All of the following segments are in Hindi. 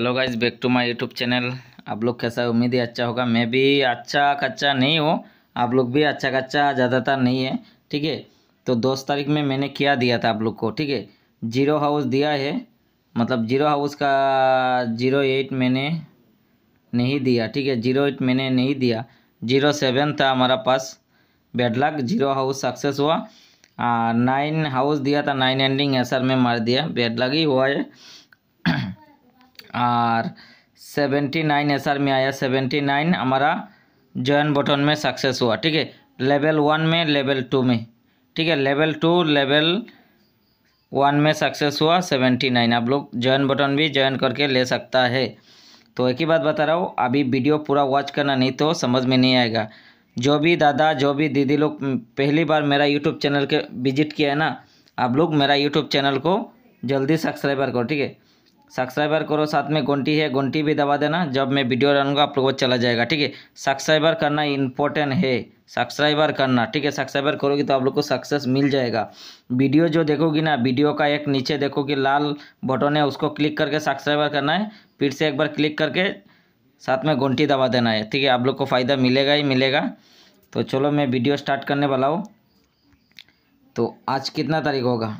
hello guys back to my YouTube channel आप लोग कैसा उम्मीद है अच्छा होगा मैं भी अच्छा कच्चा नहीं हूँ आप लोग भी अच्छा कच्चा ज़्यादातर नहीं है ठीक है तो दस तारीख में मैंने क्या दिया था आप लोग को ठीक है जीरो हाउस दिया है मतलब जीरो हाउस का जीरो एट मैंने नहीं दिया ठीक है जीरो एट मैंने नहीं दिया जीरो सेवन था हमारा पास bad luck zero house success हुआ नाइन हाउस दिया था नाइन एंडिंग एसर में मार दिया बेड लग ही हुआ है और सेवेंटी नाइन एस में आया सेवेंटी नाइन हमारा जॉइन बटन में सक्सेस हुआ ठीक है लेवल वन में लेवल टू में ठीक है लेवल टू लेवल वन में सक्सेस हुआ सेवेंटी नाइन आप लोग जॉइन बटन भी ज्वाइन करके ले सकता है तो एक ही बात बता रहा हूँ अभी वीडियो पूरा वॉच करना नहीं तो समझ में नहीं आएगा जो भी दादा जो भी दीदी लोग पहली बार मेरा यूट्यूब चैनल के विजिट किया है ना आप लोग मेरा यूट्यूब चैनल को जल्दी सब्सक्राइबर करो ठीक है सब्सक्राइबर करो साथ में घंटी है घंटी भी दबा देना जब मैं वीडियो डालूंगा आप लोगों को चला जाएगा ठीक है सब्सक्राइबर करना इंपॉर्टेंट है सब्सक्राइबर करना ठीक है सब्सक्राइबर करोगे तो आप लोग को सक्सेस मिल जाएगा वीडियो जो देखोगी ना वीडियो का एक नीचे देखो कि लाल बटन है उसको क्लिक करके सब्सक्राइबर करना है फिर से एक बार क्लिक करके साथ में घंटी दबा देना है ठीक है आप लोग को फ़ायदा मिलेगा ही मिलेगा तो चलो मैं वीडियो स्टार्ट करने वाला हूँ तो आज कितना तारीख होगा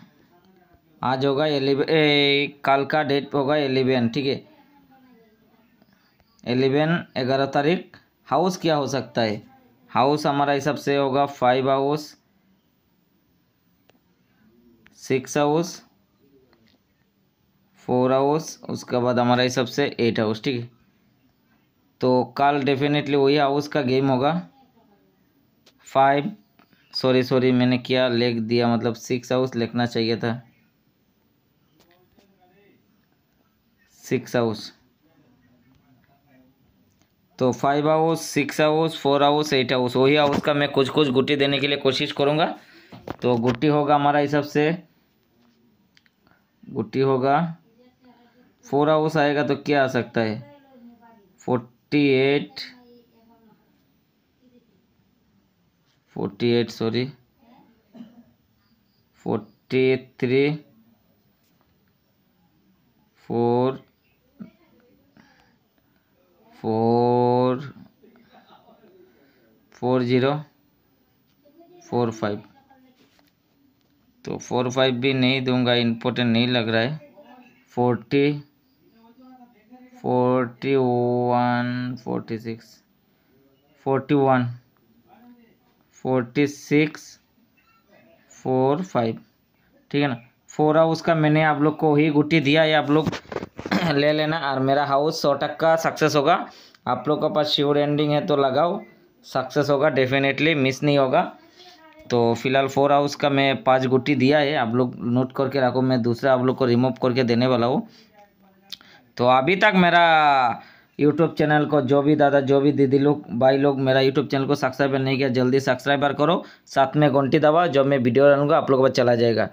आज होगा एलेवे कल का डेट होगा एलिवेन ठीक है एलिवेन ग्यारह तारीख हाउस क्या हो सकता है हाउस हमारा हिसाब से होगा five house six house four house उसके बाद हमारा हिसाब से एट हाउस ठीक है तो कल डेफिनेटली वही हाउस का गेम होगा फाइव सॉरी सॉरी मैंने क्या लिख दिया मतलब सिक्स हाउस लिखना चाहिए था सिक्स आवर्स तो five hours six hours four hours eight hours वही आवर्स का मैं कुछ कुछ गुट्टी देने के लिए कोशिश करूँगा तो गुट्टी होगा हमारा हिसाब से गुट्टी होगा फोर आवर्स आएगा तो क्या आ सकता है forty eight forty eight sorry forty three four four four zero four five तो फोर फाइव भी नहीं दूंगा इम्पोर्टेंट नहीं लग रहा है forty forty one forty six forty one forty six four five ठीक है ना फोर उसका मैंने आप लोग को ही गुटी दिया है आप लोग ले लेना और मेरा हाउस सौ टक्का सक्सेस होगा आप लोग के पास श्योर एंडिंग है तो लगाओ सक्सेस होगा डेफिनेटली मिस नहीं होगा तो फिलहाल फोर हाउस का मैं पाँच गुट्टी दिया है आप लोग नोट करके रखो मैं दूसरा आप लोग को रिमूव करके देने वाला हूँ तो अभी तक मेरा यूट्यूब चैनल को जो भी दादा जो भी दीदी लोग भाई लोग मेरा यूट्यूब चैनल को सब्सक्राइब नहीं किया जल्दी सब्सक्राइबर करो साथ में घंटी दबाओ जब मैं वीडियो डालूंगा आप लोग पास चला जाएगा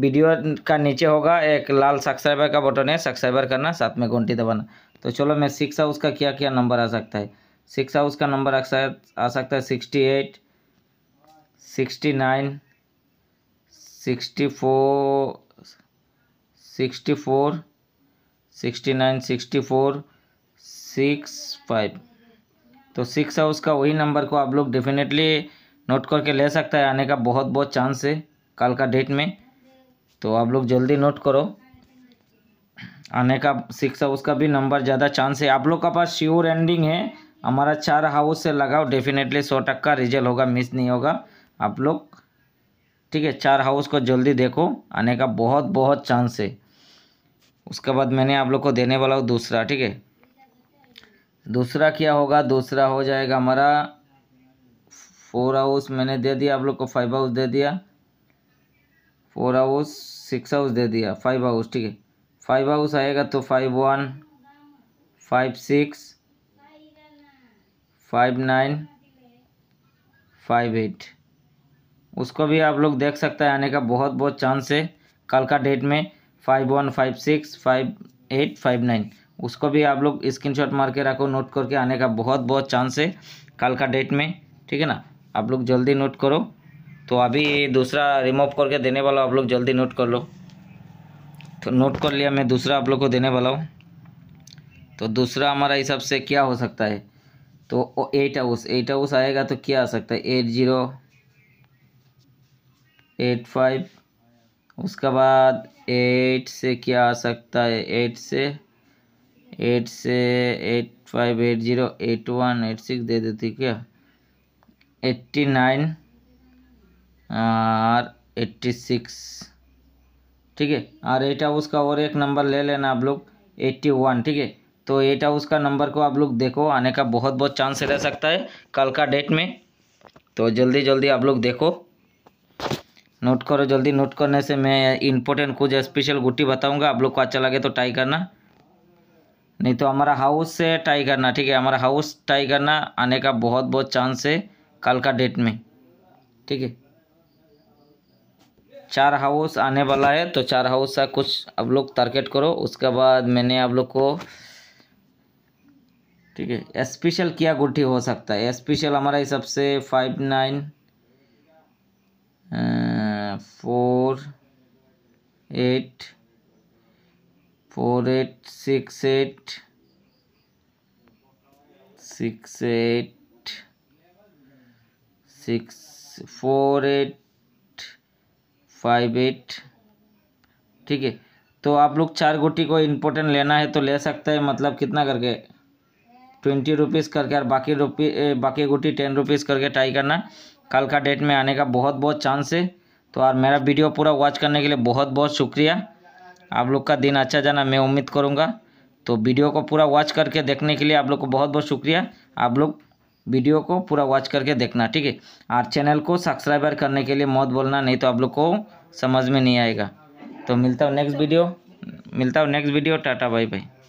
वीडियो का नीचे होगा एक लाल सब्सक्राइबर का बटन है सब्सक्राइबर करना साथ में घंटी दबाना तो चलो मैं सिक्स हाउस का क्या क्या नंबर आ सकता है सिक्स हाउस का नंबर आ सकता है sixty eight sixty nine sixty four sixty four sixty nine sixty four six five तो सिक्स हाउस का वही नंबर को आप लोग डेफिनेटली नोट करके ले सकता है आने का बहुत बहुत चांस है कल का डेट में तो आप लोग जल्दी नोट करो आने का सिक्स हाउस का भी नंबर ज़्यादा चांस है आप लोग का पास श्योर एंडिंग है हमारा चार हाउस से लगाओ डेफिनेटली सौ टक्का रिजल्ट होगा मिस नहीं होगा आप लोग ठीक है चार हाउस को जल्दी देखो आने का बहुत बहुत चांस है उसके बाद मैंने आप लोग को देने वाला हूँ दूसरा ठीक है दूसरा क्या होगा दूसरा हो जाएगा हमारा फोर हाउस मैंने दे दिया आप लोग को फाइव हाउस दे दिया फोर हाउस सिक्स हाउस दे दिया फाइव हाउस ठीक है फाइव हाउस आएगा तो five one five six five nine five eight उसको भी आप लोग देख सकते हैं आने का बहुत बहुत चांस है कल का डेट में five one five six five eight five nine उसको भी आप लोग स्क्रीनशॉट मार के रखो नोट करके आने का बहुत बहुत चांस है कल का डेट में ठीक है ना आप लोग जल्दी नोट करो तो अभी दूसरा रिमूव करके देने वाला आप लोग जल्दी नोट कर लो तो नोट कर लिया मैं दूसरा आप लोग को देने वाला हूँ तो दूसरा हमारा हिसाब से क्या हो सकता है तो एट हाउस एट हाउस आएगा तो क्या आ सकता है एट जीरो एट फाइव उसके बाद एट से क्या आ सकता है एट से एट से eight five eight zero eight one eight six दे देती क्या eighty nine or eighty six ठीक है और एट हाउस का और एक नंबर ले लेना आप लोग एट्टी वन ठीक है तो एट हाउस का नंबर को आप लोग देखो आने का बहुत बहुत चांस रह सकता है कल का डेट में तो जल्दी जल्दी आप लोग देखो नोट करो जल्दी नोट करने से मैं इम्पोर्टेंट कुछ स्पेशल गुट्टी बताऊंगा आप लोग को अच्छा लगे तो टाई करना नहीं तो हमारा हाउस से टाई करना ठीक है हमारा हाउस टाई करना आने का बहुत बहुत चांस है कल का डेट में ठीक है चार हाउस आने वाला है तो चार हाउस का कुछ आप लोग टारगेट करो उसके बाद मैंने आप लोग को ठीक है स्पेशल क्या गुट्ठी हो सकता है स्पेशल हमारा हिसाब से five nine four eight four eight six eight six eight six four eight five eight ठीक है तो आप लोग चार गोटी को इम्पोर्टेंट लेना है तो ले सकते हैं मतलब कितना करके ट्वेंटी रुपीज़ करके और बाकी रुपी बाकी गोटी टेन रुपीज़ करके ट्राई करना कल का डेट में आने का बहुत बहुत चांस है तो और मेरा वीडियो पूरा वॉच करने के लिए बहुत बहुत शुक्रिया आप लोग का दिन अच्छा जाना मैं उम्मीद करूँगा तो वीडियो को पूरा वॉच करके देखने के लिए आप लोग को बहुत बहुत शुक्रिया आप लोग वीडियो को पूरा वॉच करके देखना ठीक है और चैनल को सब्सक्राइबर करने के लिए मौत बोलना नहीं तो आप लोग को समझ में नहीं आएगा तो मिलता हूँ नेक्स्ट वीडियो मिलता हूँ नेक्स्ट वीडियो टाटा बाई बाई